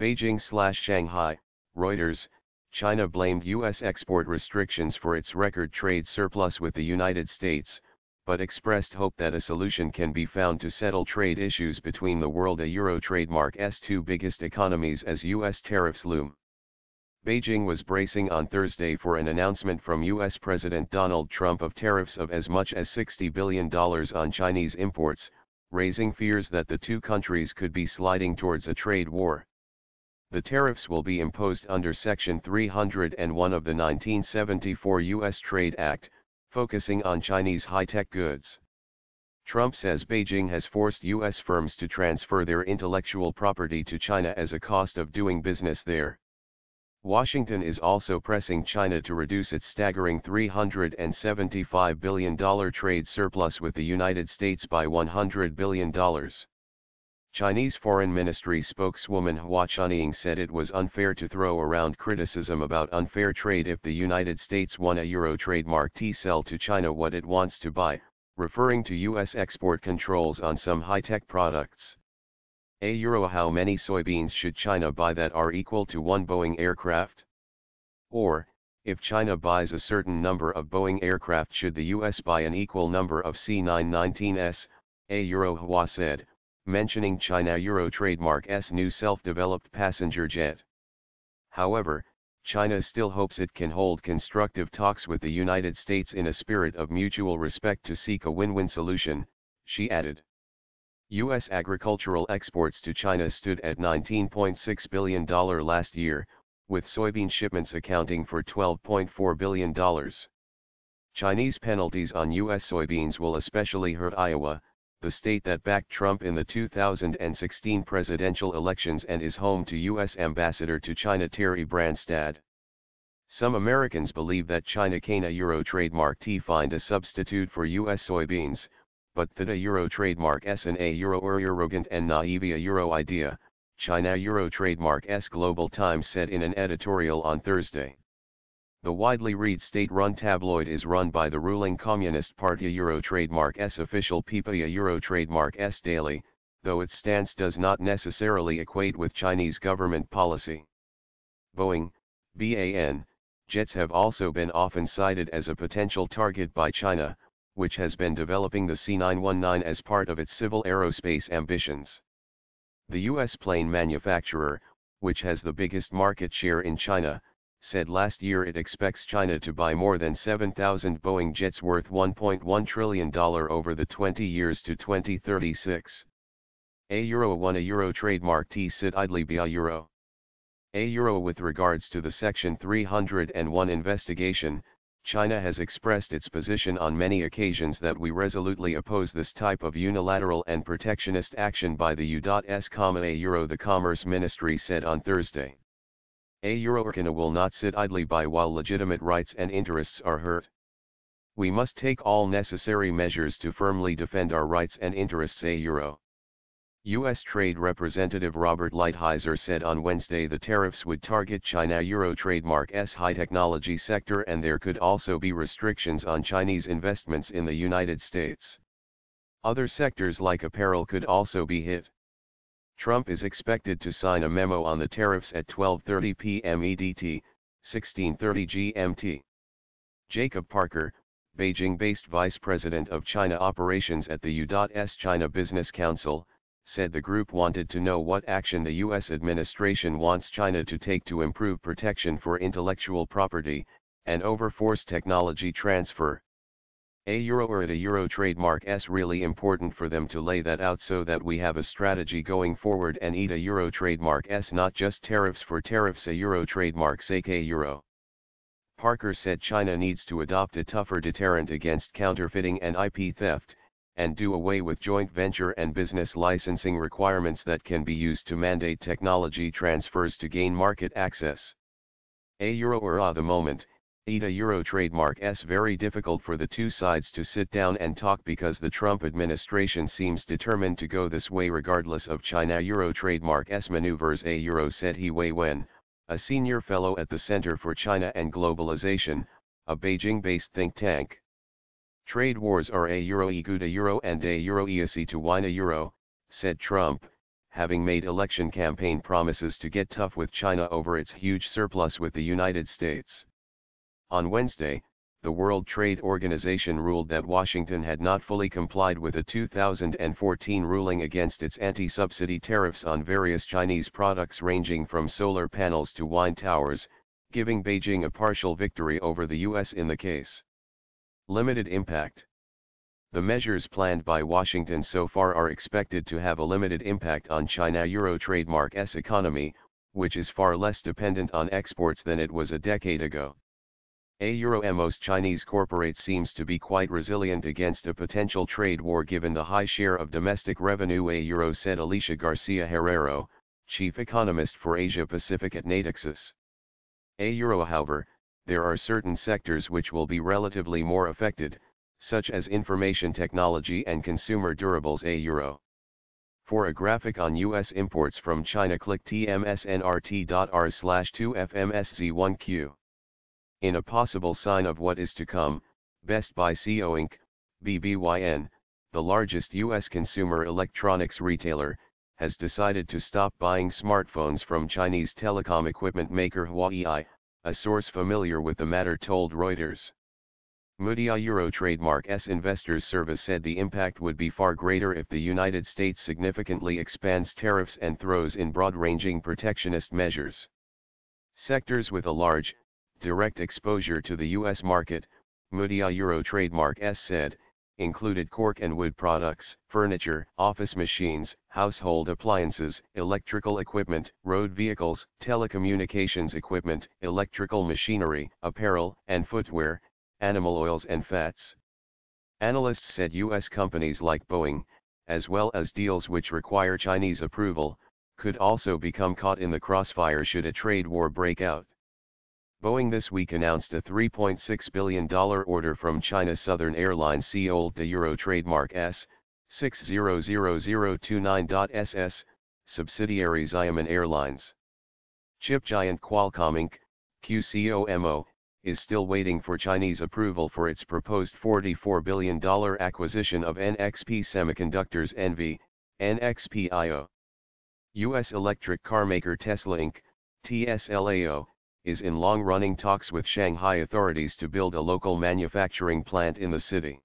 Beijing slash Shanghai, Reuters, China blamed U.S. export restrictions for its record trade surplus with the United States, but expressed hope that a solution can be found to settle trade issues between the world a euro trademark two biggest economies as U.S. tariffs loom. Beijing was bracing on Thursday for an announcement from U.S. President Donald Trump of tariffs of as much as $60 billion on Chinese imports, raising fears that the two countries could be sliding towards a trade war the tariffs will be imposed under Section 301 of the 1974 U.S. Trade Act, focusing on Chinese high-tech goods. Trump says Beijing has forced U.S. firms to transfer their intellectual property to China as a cost of doing business there. Washington is also pressing China to reduce its staggering $375 billion trade surplus with the United States by $100 billion. Chinese Foreign Ministry spokeswoman Hua Chunying said it was unfair to throw around criticism about unfair trade if the United States won a euro trademark T-sell to China what it wants to buy, referring to U.S. export controls on some high-tech products. A euro how many soybeans should China buy that are equal to one Boeing aircraft? Or, if China buys a certain number of Boeing aircraft should the US buy an equal number of C919S, a Euro Hua said, mentioning China Euro trademark's new self-developed passenger jet. However, China still hopes it can hold constructive talks with the United States in a spirit of mutual respect to seek a win-win solution, she added. U.S. agricultural exports to China stood at $19.6 billion last year, with soybean shipments accounting for $12.4 billion. Chinese penalties on U.S. soybeans will especially hurt Iowa, the state that backed Trump in the 2016 presidential elections and is home to U.S. Ambassador to China Terry Branstad. Some Americans believe that China Cana Euro trademark T find a substitute for U.S. soybeans, but that a Euro trademark S and A Euro or Eurogant and Naivia Euro idea, China Euro trademark S Global Times said in an editorial on Thursday. The widely read state-run tabloid is run by the ruling Communist Party Trademark S official Euro Trademark S daily, though its stance does not necessarily equate with Chinese government policy. Boeing, BAN, jets have also been often cited as a potential target by China, which has been developing the C919 as part of its civil aerospace ambitions. The U.S. plane manufacturer, which has the biggest market share in China, said last year it expects China to buy more than 7,000 Boeing jets worth $1.1 trillion over the 20 years to 2036. A euro won a euro trademark T sit idly by a euro. A euro with regards to the Section 301 investigation, China has expressed its position on many occasions that we resolutely oppose this type of unilateral and protectionist action by the U.S. A euro the Commerce Ministry said on Thursday. A Euroarchana will not sit idly by while legitimate rights and interests are hurt. We must take all necessary measures to firmly defend our rights and interests a euro. U.S. Trade Representative Robert Lighthizer said on Wednesday the tariffs would target China Euro trademark's high technology sector and there could also be restrictions on Chinese investments in the United States. Other sectors like apparel could also be hit. Trump is expected to sign a memo on the tariffs at 12.30 p.m. EDT, 16.30 GMT. Jacob Parker, Beijing-based vice president of China operations at the U.S. China Business Council, said the group wanted to know what action the U.S. administration wants China to take to improve protection for intellectual property, and over technology transfer. A euro or at a euro trademark is really important for them to lay that out so that we have a strategy going forward and eat a euro trademark s not just tariffs for tariffs a euro trademark sake a euro. Parker said China needs to adopt a tougher deterrent against counterfeiting and IP theft, and do away with joint venture and business licensing requirements that can be used to mandate technology transfers to gain market access. A euro or a the moment, ETA Euro trademark S. Very difficult for the two sides to sit down and talk because the Trump administration seems determined to go this way regardless of China Euro trademark S. Maneuvers A. Euro said He Wei Wen, a senior fellow at the Center for China and Globalization, a Beijing-based think tank. Trade wars are a euro iguda euro and a euro EAC to win a euro, said Trump, having made election campaign promises to get tough with China over its huge surplus with the United States. On Wednesday, the World Trade Organization ruled that Washington had not fully complied with a 2014 ruling against its anti-subsidy tariffs on various Chinese products ranging from solar panels to wine towers, giving Beijing a partial victory over the U.S. in the case. Limited impact. The measures planned by Washington so far are expected to have a limited impact on China-Euro trademark S economy, which is far less dependent on exports than it was a decade ago. A Euromos Chinese corporate seems to be quite resilient against a potential trade war given the high share of domestic revenue A Euro said Alicia Garcia Herrero, chief economist for Asia Pacific at Natixis. A Euro however, there are certain sectors which will be relatively more affected, such as information technology and consumer durables A Euro. For a graphic on U.S. imports from China click tmsnrt.r slash 2fmsz1q. In a possible sign of what is to come, Best Buy Co. Inc., BBYN, the largest U.S. consumer electronics retailer, has decided to stop buying smartphones from Chinese telecom equipment maker Huawei, a source familiar with the matter told Reuters. Moodia Euro Trademark S Investors Service said the impact would be far greater if the United States significantly expands tariffs and throws in broad-ranging protectionist measures. Sectors with a large, direct exposure to the U.S. market, Mudia Euro trademark S said, included cork and wood products, furniture, office machines, household appliances, electrical equipment, road vehicles, telecommunications equipment, electrical machinery, apparel and footwear, animal oils and fats. Analysts said U.S. companies like Boeing, as well as deals which require Chinese approval, could also become caught in the crossfire should a trade war break out. Boeing this week announced a $3.6 billion order from China Southern Airlines Seoul the Euro trademark S, 600029.SS, subsidiary Xiamen Airlines. Chip giant Qualcomm Inc., QCOMO, is still waiting for Chinese approval for its proposed $44 billion acquisition of NXP Semiconductors NV, NXPIO. U.S. electric car maker Tesla Inc., TSLAO, is in long-running talks with Shanghai authorities to build a local manufacturing plant in the city.